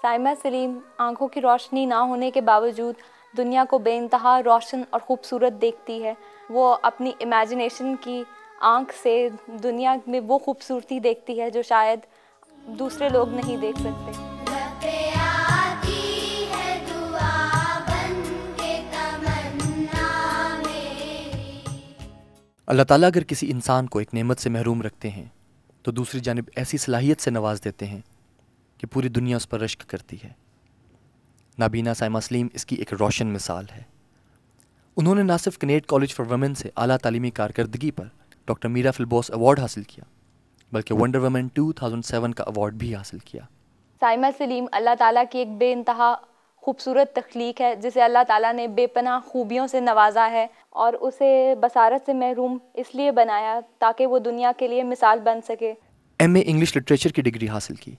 साइमा सलीम आंखों की रोशनी ना होने के बावजूद दुनिया को बेानतहा रोशन और ख़ूबसूरत देखती है वो अपनी इमेजिनेशन की आंख से दुनिया में वो खूबसूरती देखती है जो शायद दूसरे लोग नहीं देख सकते अल्लाह ताला अगर किसी इंसान को एक नेमत से महरूम रखते हैं तो दूसरी जानब ऐसी सलाहियत से नवाज देते हैं कि पूरी दुनिया उस पर रश्क करती है नाबीना साइमा सलीम इसकी एक रोशन मिसाल है उन्होंने ना सिर्फ कनेट कॉलेज फॉर वमेन से अला तलीमी कारकर्दगी पर डॉक्टर मीरा फिलबोस अवार्ड हासिल किया बल्कि वंडर वमेन 2007 का अवार्ड भी हासिल किया साइमा सलीम अल्लाह ताला की एक बे खूबसूरत तख्लीक है जिसे अल्लाह ताला ने बेपनाह खूबियों से नवाजा है और उसे बसारत से महरूम इसलिए बनाया ताकि वो दुनिया के लिए मिसाल बन सके एम ए इंग्लिश लिटरेचर की डिग्री हासिल की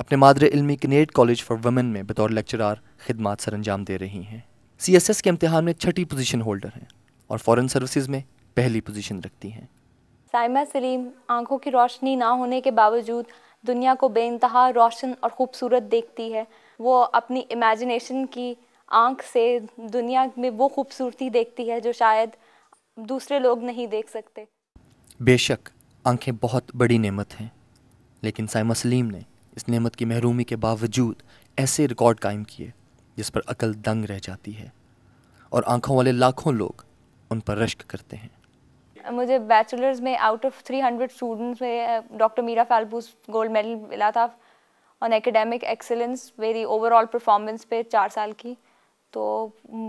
अपने मादर इलमी कनेड कॉलेज फॉर वमेन में बतौर लेक्चरार खदमात सर अंजाम दे रही हैं सी एस एस के इम्तहान में छठी पोजीशन होल्डर हैं और फॉरेन सर्विसेज में पहली पोजीशन रखती हैं साइमा सलीम आंखों की रोशनी ना होने के बावजूद दुनिया को बेानतहा रोशन और ख़ूबसूरत देखती है वो अपनी इमेजिनेशन की आँख से दुनिया में वो खूबसूरती देखती है जो शायद दूसरे लोग नहीं देख सकते बेशक आंखें बहुत बड़ी नेमत हैं लेकिन साइमा सलीम ने इस नेमत की महरूमी के बावजूद ऐसे रिकॉर्ड कायम किए जिस पर अकल दंग रह जाती है और आंखों वाले लाखों लोग उन पर रश्क करते हैं मुझे बैचलर्स में आउट ऑफ 300 स्टूडेंट्स में doctor Mira Phailbus gold medal मिला था ऑन एकेडमिक एक्सेलेंस मेरी ओवरऑल परफॉर्मेंस पे चार साल की तो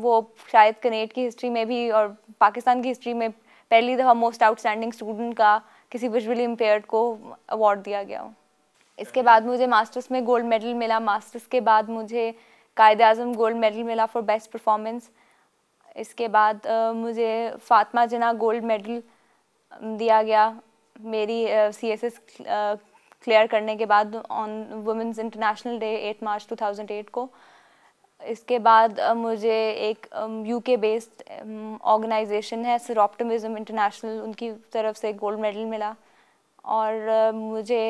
वो शायद कनेट की हिस्ट्री में भी और पाकिस्तान की हिस्ट्री में पहली दफ़ा मोस्ट आउटस्टैंडिंग स्टूडेंट का किसी विजुअली इम्पेयर्ड को अवार्ड दिया गया इसके बाद मुझे मास्टर्स में गोल्ड मेडल मिला मास्टर्स के बाद मुझे कायद अजम गोल्ड मेडल मिला फॉर बेस्ट परफॉर्मेंस इसके बाद मुझे फातमा जना गोल्ड मेडल दिया गया मेरी सी एस एस क्लियर करने के बाद on women's international day eight March two thousand eight को इसके बाद मुझे एक यू के बेस्ड ऑर्गेनाइजेशन है सर ऑप्टमिज़म इंटरनेशनल उनकी तरफ से गोल्ड मेडल मिला और मुझे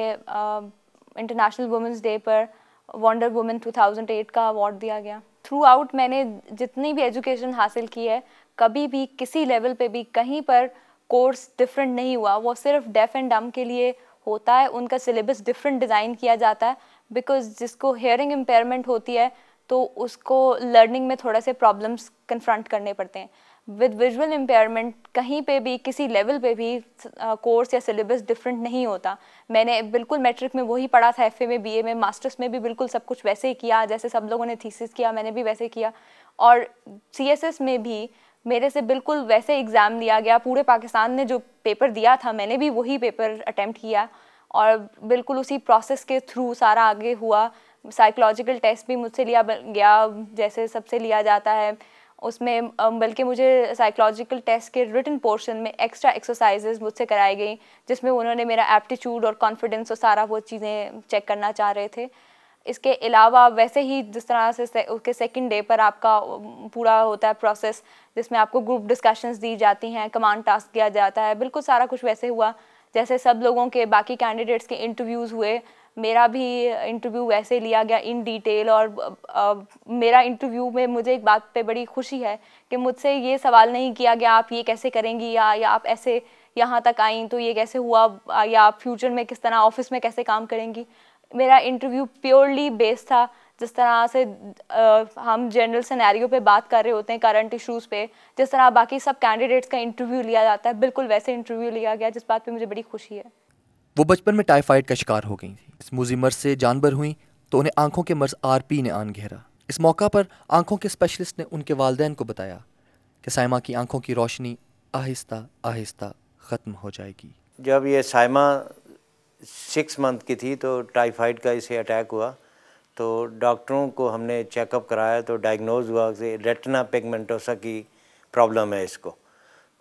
इंटरनेशनल वुमेंस डे पर वंडर वुमेन 2008 का अवार्ड दिया गया थ्रू आउट मैंने जितनी भी एजुकेशन हासिल की है कभी भी किसी लेवल पे भी कहीं पर कोर्स डिफरेंट नहीं हुआ वो सिर्फ डेफ एंड डम के लिए होता है उनका सिलेबस डिफरेंट डिज़ाइन किया जाता है बिकॉज जिसको हेयरिंग इम्पेयरमेंट होती है तो उसको लर्निंग में थोड़ा से प्रॉब्लम्स कन्फ्रंट करने पड़ते हैं विद विजुअल इम्पेयरमेंट कहीं पे भी किसी लेवल पे भी कोर्स uh, या सिलेबस डिफरेंट नहीं होता मैंने बिल्कुल मैट्रिक में वही पढ़ा था एफ में बीए में मास्टर्स में भी बिल्कुल सब कुछ वैसे ही किया जैसे सब लोगों ने थीसिस किया मैंने भी वैसे किया और सी में भी मेरे से बिल्कुल वैसे एग्ज़ाम लिया गया पूरे पाकिस्तान ने जो पेपर दिया था मैंने भी वही पेपर अटैम्प्ट किया और बिल्कुल उसी प्रोसेस के थ्रू सारा आगे हुआ साइकोलॉजिकल टेस्ट भी मुझसे लिया गया जैसे सबसे लिया जाता है उसमें बल्कि मुझे साइकोलॉजिकल टेस्ट के रिटर्न पोर्शन में एक्स्ट्रा एक्सरसाइजेज मुझसे कराई गई जिसमें उन्होंने मेरा एप्टीट्यूड और कॉन्फिडेंस और सारा वो चीज़ें चेक करना चाह रहे थे इसके अलावा वैसे ही जिस तरह से, से उसके सेकंड डे पर आपका पूरा होता है प्रोसेस जिसमें आपको ग्रुप डिस्कशंस दी जाती हैं कमांड टास्क दिया जाता है बिल्कुल सारा कुछ वैसे हुआ जैसे सब लोगों के बाकी कैंडिडेट्स के इंटरव्यूज़ हुए मेरा भी इंटरव्यू वैसे लिया गया इन डिटेल और आ, मेरा इंटरव्यू में मुझे एक बात पे बड़ी खुशी है कि मुझसे ये सवाल नहीं किया गया आप ये कैसे करेंगी या या आप ऐसे यहाँ तक आई तो ये कैसे हुआ या आप फ्यूचर में किस तरह ऑफिस में कैसे काम करेंगी मेरा इंटरव्यू प्योरली बेस्ड था जिस तरह से आ, हम जनरल सिनेरियो पे बात कर रहे होते हैं करंट इश्यूज़ पे जिस तरह बाकी सब कैंडिडेट्स का इंटरव्यू लिया जाता है बिल्कुल वैसे इंटरव्यू लिया गया जिस बात पे मुझे बड़ी खुशी है वो बचपन में टाइफाइड का शिकार हो गई थी इस मूजी मर्ज से जानबर हुई तो उन्हें आंखों के मर्ज आर पी ने आन घेरा इस मौका पर आंखों के स्पेशलिस्ट ने उनके वालदेन को बताया कि साइमा की आंखों की रोशनी आहिस्ता आहिस्ता ख़त्म हो जाएगी जब ये साइमा सिक्स मंथ की थी तो टाइफाइड का इसे अटैक हुआ तो डॉक्टरों को हमने चेकअप कराया तो डायग्नोज हुआ कि रेटना पेगमेंटोसा की प्रॉब्लम है इसको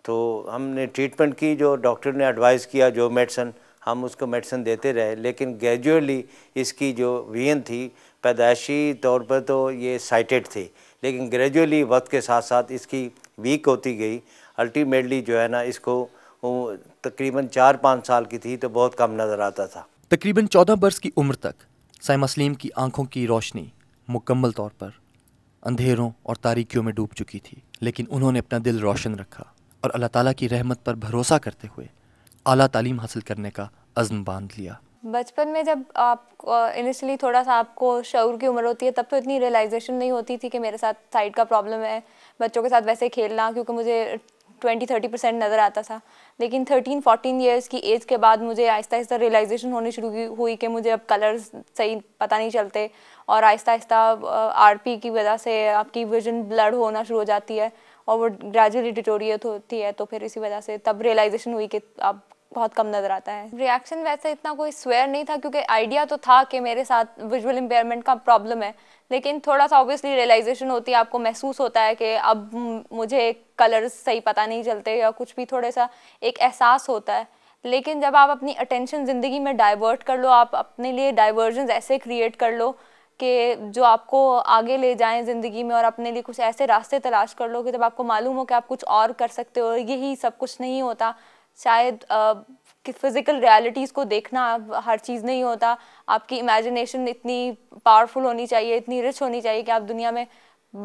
तो हमने ट्रीटमेंट की जो डॉक्टर ने एडवाइस किया जो मेडिसन हम उसको मेडिसिन देते रहे लेकिन ग्रेजुअली इसकी जो वीन थी पैदाइशी तौर पर तो ये साइटेड थी लेकिन ग्रेजुअली वक्त के साथ साथ इसकी वीक होती गई अल्टीमेटली जो है ना इसको तकरीबन चार पाँच साल की थी तो बहुत कम नज़र आता था तकरीबन चौदह बरस की उम्र तक साइम असलीम की आंखों की रोशनी मुकम्मल तौर पर अंधेरों और तारीखियों में डूब चुकी थी लेकिन उन्होंने अपना दिल रोशन रखा और अल्लाह ताला की रहमत पर भरोसा करते हुए आला तालीम हासिल करने का अज़म बांध लिया बचपन में जब आप इनिशली थोड़ा सा आपको शौर की उम्र होती है तब तो इतनी रियलाइजेशन नहीं होती थी कि मेरे साथ साइड का प्रॉब्लम है बच्चों के साथ वैसे खेलना क्योंकि मुझे ट्वेंटी थर्टी परसेंट नज़र आता था लेकिन थर्टीन फोर्टीन ईयर्स की एज के बाद मुझे आहिस्ता आहिस्ता रियलाइजेशन होनी शुरू हुई कि मुझे अब कलर्स सही पता नहीं चलते और आहिस्ता आहिस्ता आर पी की वजह से आपकी विजन ब्लड होना शुरू हो जाती है और वो ग्रेजुअली डिटोरियत होती है तो फिर इसी वजह से तब रियलाइजेशन हुई कि आप बहुत कम नज़र आता है रिएक्शन वैसे इतना कोई स्वेयर नहीं था क्योंकि आइडिया तो था कि मेरे साथ विजुअल इम्पेयरमेंट का प्रॉब्लम है लेकिन थोड़ा सा ऑब्वियसली रियलाइजेशन होती है आपको महसूस होता है कि अब मुझे कलर्स सही पता नहीं चलते या कुछ भी थोड़ा सा एक एहसास होता है लेकिन जब आप अपनी अटेंशन ज़िंदगी में डाइवर्ट कर लो आप अपने लिए डाइवर्जन ऐसे क्रिएट कर लो कि जो आपको आगे ले जाएं ज़िंदगी में और अपने लिए कुछ ऐसे रास्ते तलाश कर लो कि जब आपको मालूम हो कि आप कुछ और कर सकते हो यही सब कुछ नहीं होता शायद कि फिज़िकल रियलिटीज़ को देखना हर चीज़ नहीं होता आपकी इमेजिनेशन इतनी पावरफुल होनी चाहिए इतनी रिच होनी चाहिए कि आप दुनिया में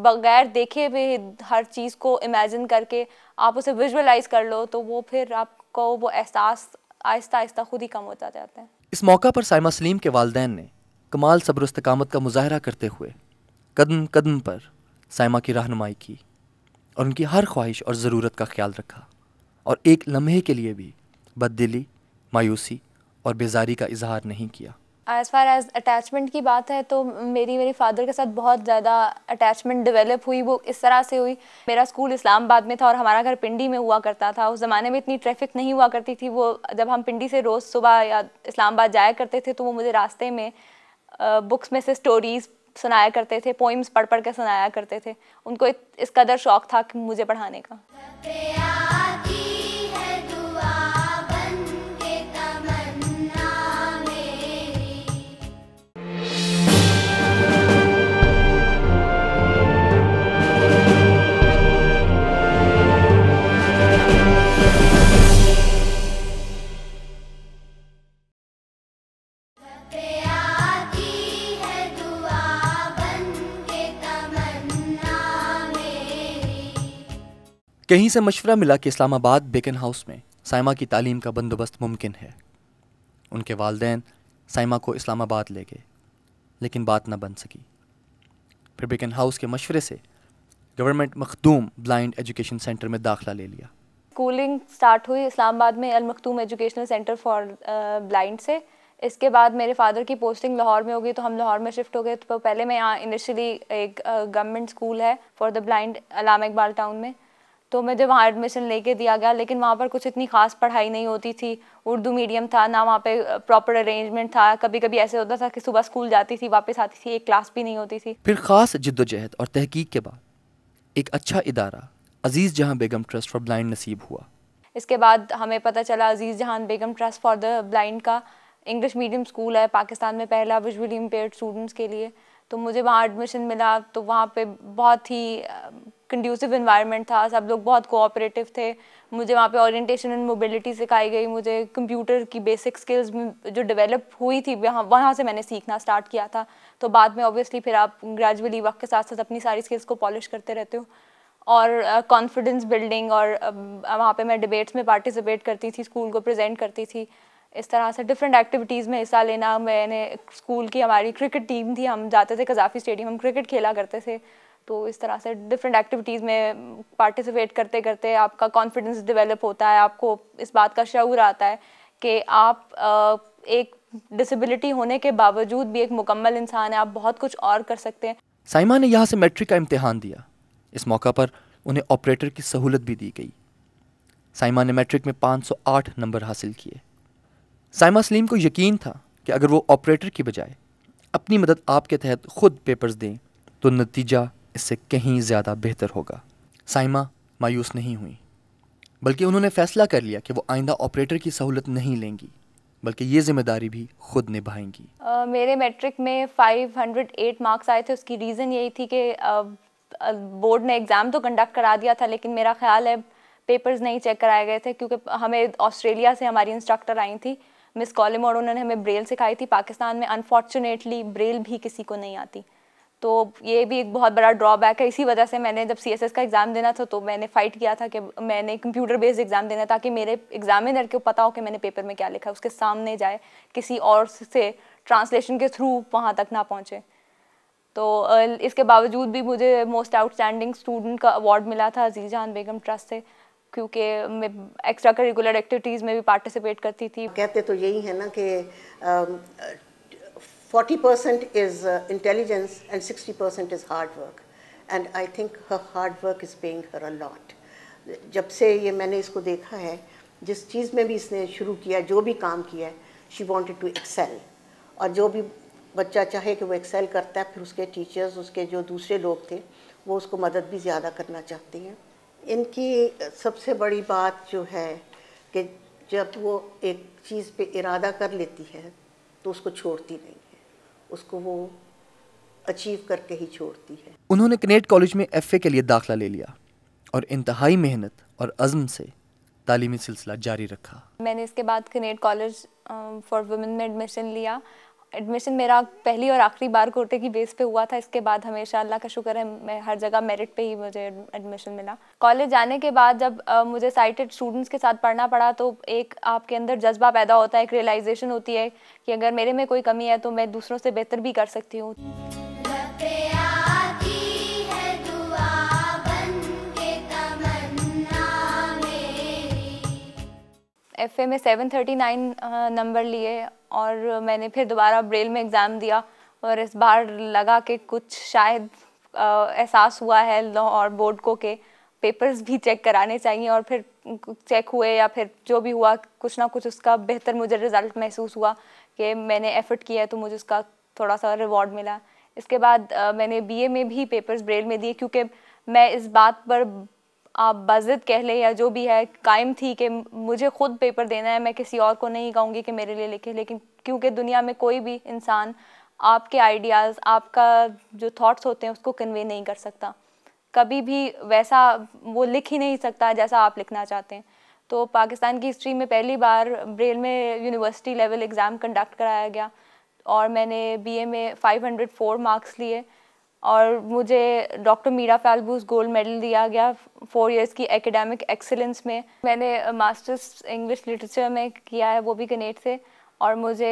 बगैर देखे भी हर चीज़ को इमेजिन करके आप उसे विजुअलाइज कर लो तो वो फिर आपको वो एहसास आहिस्ता आहिस्ता खुद ही कम होता जाता है इस मौका पर साइमा सलीम के वालदेन ने कमाल सब्रस्तकामत का मुजाहरा करते हुए कदम कदम पर साइमा की रहनुमाई की और उनकी हर ख्वाहिश और ज़रूरत का ख्याल रखा और एक लम्हे के लिए भी बददिली मायूसी और बेजारी का इजहार नहीं किया एज़ फार एज़ अटैचमेंट की बात है तो मेरी मेरे फादर के साथ बहुत ज़्यादा अटैचमेंट डेवलप हुई वो इस तरह से हुई मेरा स्कूल इस्लामाबाद में था और हमारा घर पिंडी में हुआ करता था उस ज़माने में इतनी ट्रैफिक नहीं हुआ करती थी वो जब हम पिंडी से रोज़ सुबह या इस्लामाबाद जाया करते थे तो वो मुझे रास्ते में बुक्स में से स्टोरीज़ सुनाया करते थे पोइम्स पढ़ पढ़ के सुनाया करते थे उनको इस कदर शौक़ था कि मुझे पढ़ाने का कहीं से मशवरा मिला कि इस्लामाबाद बेकन हाउस में साइमा की तालीम का बंदोबस्त मुमकिन है उनके वालदेन साइमा को इस्लामाबाद ले गए लेकिन बात ना बन सकी फिर बेकन हाउस के मशवरे से government Makhdoom blind education centre में दाखिला ले लिया स्कूलिंग स्टार्ट हुई इस्लामाबाद में Almakhtoom educational centre for blind से इसके बाद मेरे फादर की पोस्टिंग लाहौर में होगी तो हम लाहौर में शिफ्ट हो गए तो पहले मैं यहाँ इनिशियली एक गवर्नमेंट स्कूल है for the blind Allama Iqbal town में तो मुझे वहाँ एडमिशन लेके दिया गया लेकिन वहाँ पर कुछ इतनी खास पढ़ाई नहीं होती थी उर्दू मीडियम था ना वहाँ पे प्रॉपर अरेंजमेंट था कभी कभी ऐसे होता था कि सुबह स्कूल जाती थी वापस आती थी एक क्लास भी नहीं होती थी फिर खास जद्दोजहद और तहकीक के बाद एक अच्छा इदारा अजीज़ Jahan Begum trust for blind नसीब हुआ इसके बाद हमें पता चला Aziz Jahan Begum trust for the blind का इंग्लिश मीडियम स्कूल है पाकिस्तान में पहला विजुअली इम्पेयर स्टूडेंट्स के लिए तो मुझे वहाँ एडमिशन मिला तो वहाँ पे बहुत ही कंड्यूसिव इन्वायरमेंट था सब लोग बहुत कोऑपरेटिव थे मुझे वहाँ पे ओरिएंटेशन एंड मोबिलिटी सिखाई गई मुझे कंप्यूटर की बेसिक स्किल्स जो डेवलप हुई थी वहाँ वहाँ से मैंने सीखना स्टार्ट किया था तो बाद में ऑब्वियसली फिर आप ग्रेजुअली वक्त के साथ साथ अपनी सारी स्किल्स को पॉलिश करते रहते हो और कॉन्फिडेंस uh, बिल्डिंग और uh, वहाँ पे मैं डिबेट्स में पार्टिसिपेट करती थी स्कूल को प्रेजेंट करती थी इस तरह से डिफरेंट एक्टिविटीज़ में हिस्सा लेना मैंने स्कूल की हमारी क्रिकेट टीम थी हम जाते थे कजाफी स्टेडियम हम क्रिकेट खेला करते थे तो इस तरह से डिफरेंट एक्टिविटीज़ में पार्टिसिपेट करते करते आपका कॉन्फिडेंस डेवलप होता है आपको इस बात का शूर आता है कि आप एक डिसेबिलिटी होने के बावजूद भी एक मुकम्मल इंसान है आप बहुत कुछ और कर सकते हैं साइमा ने यहाँ से मेट्रिक का इम्तहान दिया इस मौका पर उन्हें ऑपरेटर की सहूलत भी दी गई साइमा ने मैट्रिक में 508 नंबर हासिल किए साइमा सलीम को यकीन था कि अगर वो ऑपरेटर की बजाय अपनी मदद आपके तहत खुद पेपर्स दें तो नतीजा इससे कहीं ज़्यादा बेहतर होगा साइमा मायूस नहीं हुई बल्कि उन्होंने फैसला कर लिया कि वो आइंदा ऑपरेटर की सहूलत नहीं लेंगी बल्कि ये जिम्मेदारी भी खुद निभाएंगी uh, मेरे मैट्रिक में 508 मार्क्स आए थे उसकी रीज़न यही थी कि बोर्ड uh, ने एग्ज़ाम तो कंडक्ट करा दिया था लेकिन मेरा ख्याल है पेपर्स नहीं चेक कराए गए थे क्योंकि हमें ऑस्ट्रेलिया से हमारी इंस्ट्रक्टर आई थी मिस कॉलिम और उन्होंने हमें ब्रेल सिखाई थी पाकिस्तान में अनफॉर्चुनेटली ब्रेल भी किसी को नहीं आती तो ये भी एक बहुत बड़ा ड्रॉबैक है इसी वजह से मैंने जब सी का एग्ज़ाम देना था तो मैंने फ़ाइट किया था कि मैंने कंप्यूटर बेस्ड एग्ज़ाम देना ताकि मेरे एग्जामिनर को पता हो कि मैंने पेपर में क्या लिखा है उसके सामने जाए किसी और से ट्रांसलेशन के थ्रू वहाँ तक ना पहुँचे तो इसके बावजूद भी मुझे मोस्ट आउटस्टैंडिंग स्टूडेंट का अवार्ड मिला था अजीज़ बेगम ट्रस्ट से क्योंकि मैं एक्स्ट्रा करिकुलर एक्टिविटीज़ में भी पार्टिसिपेट करती थी कहते तो यही है ना कि forty percent is intelligence and sixty percent is hard work and I think her hard work is paying her a lot जब से ये मैंने इसको देखा है जिस चीज़ में भी इसने शुरू किया जो भी काम किया है शी वॉन्टेड टू एक्सेल और जो भी बच्चा चाहे कि वो एक्सेल करता है फिर उसके टीचर्स उसके जो दूसरे लोग थे वो उसको मदद भी ज़्यादा करना चाहते हैं इनकी सबसे बड़ी बात जो है कि जब वो एक चीज़ पे इरादा कर लेती है तो उसको छोड़ती नहीं है उसको वो अचीव करके ही छोड़ती है उन्होंने कनेट कॉलेज में एफ के लिए दाखला ले लिया और इंतहाई मेहनत और अज़म से तालीमी सिलसिला जारी रखा मैंने इसके बाद कनेट कॉलेज फॉर वुमेन में एडमिशन लिया एडमिशन मेरा पहली और आखिरी बार कोटे की बेस पे हुआ था इसके बाद हमेशा अल्लाह का शुक्र है मैं हर जगह मेरिट पे ही मुझे एडमिशन मिला कॉलेज जाने के बाद जब मुझे साइटेड स्टूडेंट्स के साथ पढ़ना पड़ा तो एक आपके अंदर जज्बा पैदा होता है एक रियलाइजेशन होती है कि अगर मेरे में कोई कमी है तो मैं दूसरों से बेहतर भी कर सकती हूँ एफ में सेवन थर्टी नाइन नंबर लिए और मैंने फिर दोबारा ब्रेल में एग्ज़ाम दिया और इस बार लगा कि कुछ शायद uh, एहसास हुआ है लॉ और बोर्ड को के पेपर्स भी चेक कराने चाहिए और फिर चेक हुए या फिर जो भी हुआ कुछ ना कुछ उसका बेहतर मुझे रिज़ल्ट महसूस हुआ कि मैंने एफ़र्ट किया है तो मुझे उसका थोड़ा सा रिवॉर्ड मिला इसके बाद uh, मैंने बीए में भी पेपर्स ब्रेल में दिए क्योंकि मैं इस बात पर आप बाजिद कह लें या जो भी है कायम थी कि मुझे ख़ुद पेपर देना है मैं किसी और को नहीं कहूँगी कि मेरे लिए लिखे लेकिन क्योंकि दुनिया में कोई भी इंसान आपके आइडियाज़ आपका जो थॉट्स होते हैं उसको कन्वे नहीं कर सकता कभी भी वैसा वो लिख ही नहीं सकता जैसा आप लिखना चाहते हैं तो पाकिस्तान की हिस्ट्री में पहली बार ब्रेल में यूनिवर्सिटी लेवल एग्ज़ाम कंडक्ट कराया गया और मैंने बीए में 504 मार्क्स लिए और मुझे doctor Mira Phailbus gold medal दिया गया फोर इयर्स की एकेडमिक एक्सेलेंस में मैंने मास्टर्स इंग्लिश लिटरेचर में किया है वो भी कनेट से और मुझे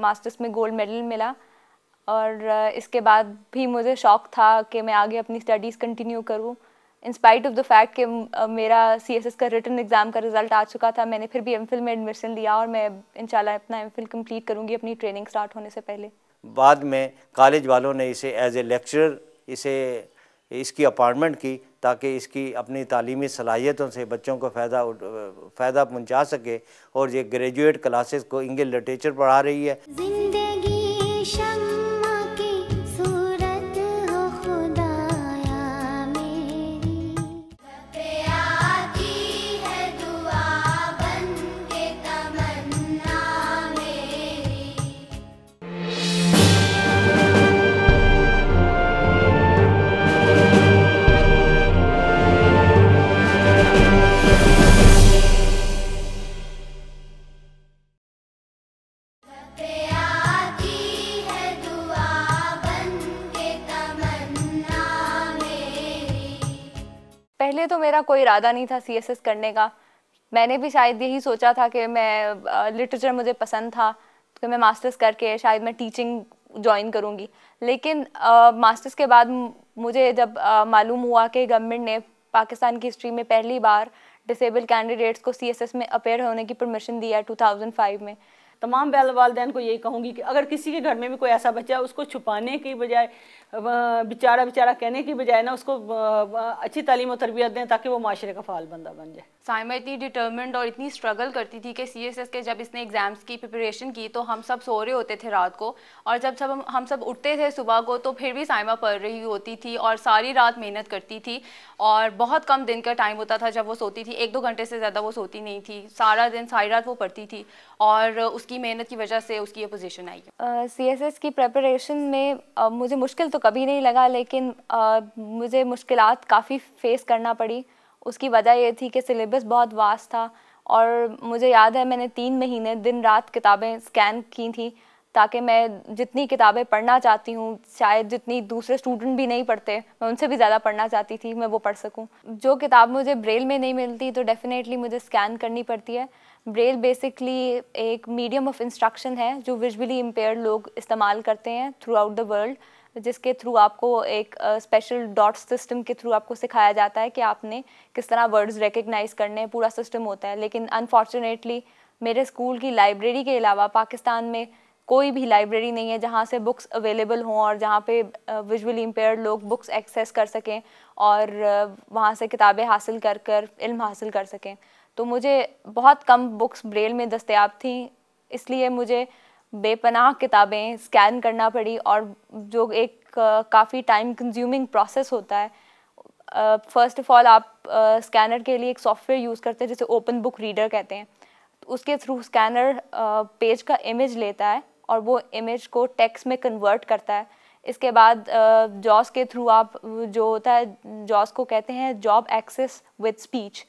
मास्टर्स uh, में गोल्ड मेडल मिला और uh, इसके बाद भी मुझे शौक़ था कि मैं आगे अपनी स्टडीज़ कंटिन्यू करूँ इंस्पाइट ऑफ द फैक्ट कि uh, मेरा सी एस एस का रिटर्न एग्ज़ाम का रिज़ल्ट आ चुका था मैंने फिर भी एम फिल में एडमिशन लिया और मैं इन अपना एम फिल कम्प्लीट करूँगी अपनी ट्रेनिंग स्टार्ट होने से पहले बाद में कॉलेज वालों ने इसे एज ए लेक्चरर इसे इसकी अपॉइंटमेंट की ताकि इसकी अपनी तालीमी सलाहियतों से बच्चों को फ़ायदा फ़ायदा पहुँचा सके और ये ग्रेजुएट क्लासेस को इंग्लिश लिटरेचर पढ़ा रही है मेरा कोई इरादा नहीं था एस करने का मैंने भी शायद यही सोचा था कि मैं लिटरेचर मुझे पसंद था कि तो मैं मास्टर्स करके शायद मैं टीचिंग ज्वाइन करूँगी लेकिन मास्टर्स के बाद मुझे जब मालूम हुआ कि गवर्नमेंट ने पाकिस्तान की हिस्ट्री में पहली बार डिसेबल कैंडिडेट्स को एस में अपेयर होने की परमिशन दिया है फाइव में तमाम बैल वालदे को यही कहूँगी कि अगर किसी के घर में भी कोई ऐसा बच्चा है उसको छुपाने की बजाय बेचारा बेचारा कहने की बजाय ना उसको अच्छी तालीम और तरबियत दें ताकि वो माशरे का फ़ाल बंदा बन जाए साइमा इतनी डिटर्मेंट और इतनी स्ट्रगल करती थी कि एस के जब इसने एग्ज़ाम्स की प्रिपरेशन की तो हम सब सो रहे होते थे रात को और जब सब हम हम सब उठते थे सुबह को तो फिर भी साइमा पढ़ रही होती थी और सारी रात मेहनत करती थी और बहुत कम दिन का टाइम होता था जब वो सोती थी एक दो घंटे से ज़्यादा वो सोती नहीं थी सारा दिन सारी रात वो पढ़ती थी और उसकी मेहनत की वजह से उसकी ये पोजिशन आई सी एस एस की प्रपरेशन में मुझे मुश्किल तो कभी नहीं लगा लेकिन मुझे मुश्किल काफ़ी फेस करना पड़ी उसकी वजह ये थी कि सिलेबस बहुत वास्ट था और मुझे याद है मैंने तीन महीने दिन रात किताबें स्कैन की थी ताकि मैं जितनी किताबें पढ़ना चाहती हूँ शायद जितनी दूसरे स्टूडेंट भी नहीं पढ़ते मैं उनसे भी ज़्यादा पढ़ना चाहती थी मैं वो पढ़ सकूँ जो किताब मुझे ब्रेल में नहीं मिलती तो डेफ़िनेटली मुझे स्कैन करनी पड़ती है ब्रेल बेसिकली एक मीडियम ऑफ इंस्ट्रक्शन है जो विजुअली इम्पेयर लोग इस्तेमाल करते हैं थ्रू आउट द वर्ल्ड जिसके थ्रू आपको एक स्पेशल डॉट सिस्टम के थ्रू आपको सिखाया जाता है कि आपने किस तरह वर्ड्स रिकग्नाइज करने पूरा सिस्टम होता है लेकिन अनफॉर्चुनेटली मेरे स्कूल की लाइब्रेरी के अलावा पाकिस्तान में कोई भी लाइब्रेरी नहीं है जहाँ से बुक्स अवेलेबल हों और जहाँ पे विजुअली इम्पेयर लोग बुक्स एक्सेस कर सकें और वहाँ से किताबें हासिल कर कर इल्म हासिल कर सकें तो मुझे बहुत कम बुक्स ब्रेल में दस्तियाब थी इसलिए मुझे बेपनाह किताबें स्कैन करना पड़ी और जो एक काफ़ी टाइम कंज्यूमिंग प्रोसेस होता है फर्स्ट ऑफ ऑल आप स्कैनर uh, के लिए एक सॉफ्टवेयर यूज़ करते हैं जिसे ओपन बुक रीडर कहते हैं तो उसके थ्रू स्कैनर पेज का इमेज लेता है और वो इमेज को टेक्स्ट में कन्वर्ट करता है इसके बाद जॉस uh, के थ्रू आप जो होता है जॉस को कहते हैं जॉब एक्सेस विद स्पीच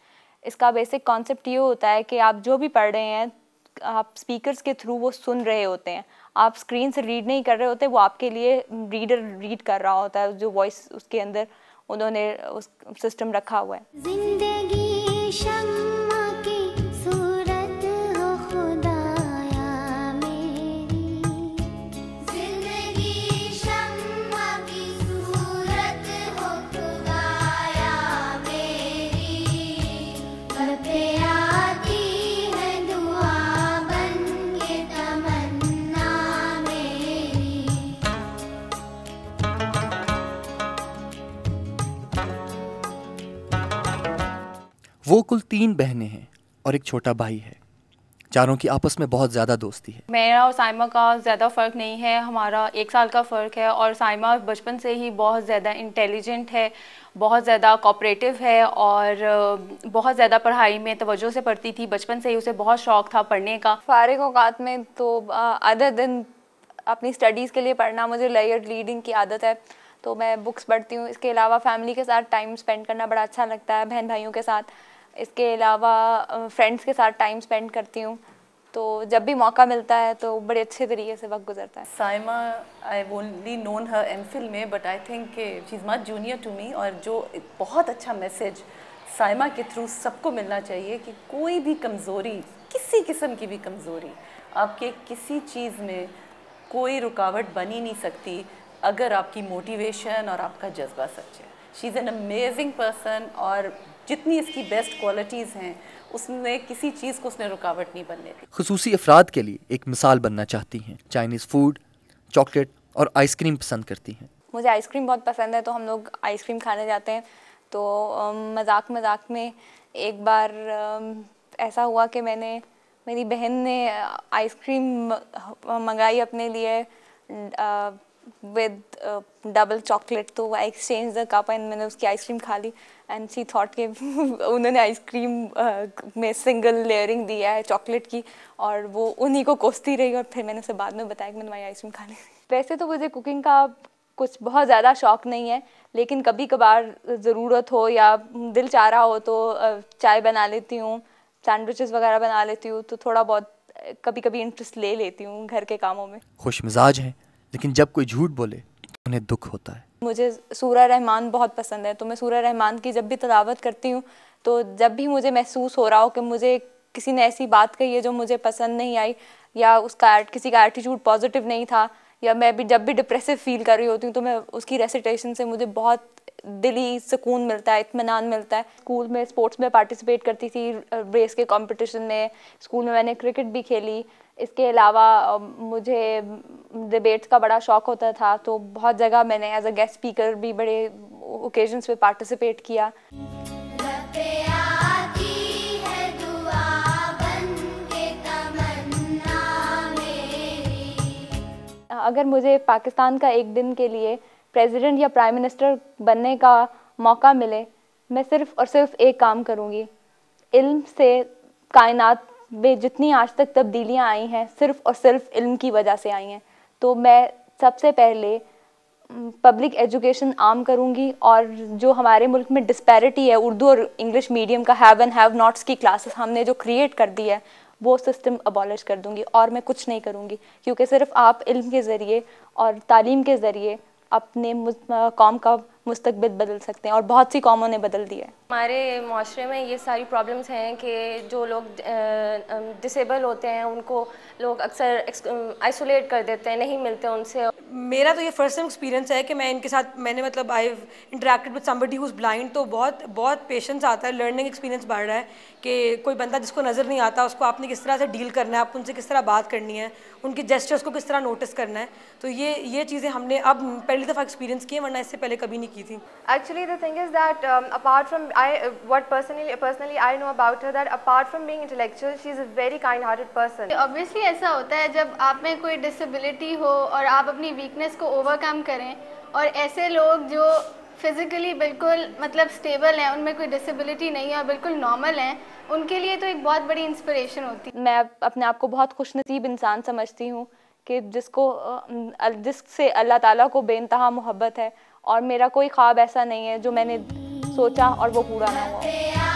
इसका बेसिक कॉन्सेप्ट ये होता है कि आप जो भी पढ़ रहे हैं आप स्पीकर्स के थ्रू वो सुन रहे होते हैं आप स्क्रीन से रीड नहीं कर रहे होते वो आपके लिए रीडर रीड कर रहा होता है जो वॉइस उसके अंदर उन्होंने उस सिस्टम रखा हुआ है वो कुल तीन बहनें हैं और एक छोटा भाई है चारों की आपस में बहुत ज़्यादा दोस्ती है मेरा और साइमा का ज़्यादा फ़र्क नहीं है हमारा एक साल का फ़र्क है और साइमा बचपन से ही बहुत ज़्यादा इंटेलिजेंट है बहुत ज़्यादा कॉपरेटिव है और बहुत ज़्यादा पढ़ाई में तवज्जो से पढ़ती थी बचपन से ही उसे बहुत शौक़ था पढ़ने का फारग अवत में तो आधा दिन अपनी स्टडीज़ के लिए पढ़ना मुझे लेयर रीडिंग की आदत है तो मैं बुक्स पढ़ती हूँ इसके अलावा फैमिली के साथ टाइम स्पेंड करना बड़ा अच्छा लगता है बहन भाइयों के साथ इसके अलावा फ्रेंड्स के साथ टाइम स्पेंड करती हूँ तो जब भी मौका मिलता है तो बड़े अच्छे तरीके से वक्त गुजरता है Saima I only known her M Phil में but I think she much junior to me और जो बहुत अच्छा मैसेज साइमा के थ्रू सबको मिलना चाहिए कि कोई भी कमज़ोरी किसी किस्म की भी कमज़ोरी आपके किसी चीज़ में कोई रुकावट बनी नहीं सकती अगर आपकी मोटिवेशन और आपका जज्बा सच है she is an amazing person और जितनी इसकी बेस्ट क्वालिटीज़ हैं उसमें किसी चीज़ को उसने रुकावट नहीं बनने दी खसूस अफराद के लिए एक मिसाल बनना चाहती हैं चाइनीज़ फूड चॉकलेट और आइसक्रीम पसंद करती हैं मुझे आइसक्रीम बहुत पसंद है तो हम लोग आइसक्रीम खाने जाते हैं तो मजाक मजाक में एक बार ऐसा हुआ कि मैंने मेरी बहन ने आइसक्रीम मंगाई अपने लिए विद डबल चॉकलेट तो I exchange the cup and मैंने उसकी आइसक्रीम खा ली एंड सी थॉट के उन्होंने आइसक्रीम uh, में सिंगल लेयरिंग दिया है चॉकलेट की और वो उन्हीं को कोसती रही और फिर मैंने उसे बाद में बताया कि मैंने वही आइसक्रीम खा ली वैसे तो मुझे कुकिंग का कुछ बहुत ज़्यादा शौक़ नहीं है लेकिन कभी कभार ज़रूरत हो या दिल चाह रहा हो तो चाय बना लेती हूँ सैंडविचेस वगैरह बना लेती हूँ तो थोड़ा बहुत कभी कभी इंटरेस्ट ले लेती हूँ घर के कामों में खुश मिजाज हैं लेकिन जब कोई झूठ बोले उन्हें दुख होता है मुझे सूर्य रहमान बहुत पसंद है तो मैं सूर्य रहमान की जब भी तलावत करती हूँ तो जब भी मुझे महसूस हो रहा हो कि मुझे किसी ने ऐसी बात कही है जो मुझे पसंद नहीं आई या उसका किसी का एटीट्यूड पॉजिटिव नहीं था या मैं भी जब भी डिप्रेसिव फील कर रही होती हूँ तो मैं उसकी रेसिटेशन से मुझे बहुत दिली सुकून मिलता है इतमान मिलता है स्कूल में स्पोर्ट्स में पार्टिसिपेट करती थी रेस के कॉम्पिटिशन में स्कूल में मैंने क्रिकेट भी खेली इसके अलावा मुझे डिबेट्स का बड़ा शौक़ होता था तो बहुत जगह मैंने एज अ गेस्ट स्पीकर भी बड़े ओकेजन्स पे पार्टिसिपेट किया अगर मुझे पाकिस्तान का एक दिन के लिए प्रेसिडेंट या प्राइम मिनिस्टर बनने का मौका मिले मैं सिर्फ और सिर्फ एक काम करूँगी इल्म से कायनात में जितनी आज तक तब्दीलियाँ आई हैं सिर्फ और सिर्फ इल्म की वजह से आई हैं तो मैं सबसे पहले पब्लिक एजुकेशन आम करूँगी और जो हमारे मुल्क में डिस्पैरिटी है उर्दू और इंग्लिश मीडियम का हैव एंड हैव नॉट्स की क्लासेस हमने जो क्रिएट कर दी है वो सिस्टम अबॉलिश कर दूँगी और मैं कुछ नहीं करूँगी क्योंकि सिर्फ आप इल्म के ज़रिए और तालीम के ज़रिए अपने कौम का मुस्तबिल बदल सकते हैं और बहुत सी कौमों ने बदल दिया है हमारे माशरे में ये सारी प्रॉब्लम्स हैं कि जो लोग डिसेबल होते हैं उनको लोग अक्सर आइसोलेट कर देते हैं नहीं मिलते उनसे मेरा तो ये फर्स्ट टाइम एक्सपीरियंस है कि मैं इनके साथ मैंने मतलब I interacted with somebody who blind तो बहुत बहुत पेशेंस आता है लर्निंग एक्सपीरियंस बढ़ रहा है कि कोई बंदा जिसको नज़र नहीं आता उसको आपने किस तरह से डील करना है आपको उनसे किस तरह बात करनी है उनके जेस्टर्स को किस तरह नोटिस करना है तो ये ये चीज़ें हमने अब पहली दफ़ा एक्सपीरियंस की वरना इससे पहले कभी नहीं की थी actually the thing is that apart from I what personally personally I know about her that apart from being intellectual she is a very kind hearted person obviously ऐसा होता है जब आप में कोई डिसबिलिटी हो और आप अपनी वीकनेस को ओवरकम करें और ऐसे लोग जो फिज़िकली बिल्कुल मतलब स्टेबल हैं उनमें कोई डिसेबिलिटी नहीं है बिल्कुल नॉर्मल हैं उनके लिए तो एक बहुत बड़ी इंस्पिरेशन होती है मैं अपने आप को बहुत खुश नसीब इंसान समझती हूँ कि जिसको जिससे अल्लाह ताला को बेानतहा मोहब्बत है और मेरा कोई ख्वाब ऐसा नहीं है जो मैंने सोचा और वो पूरा ना हुआ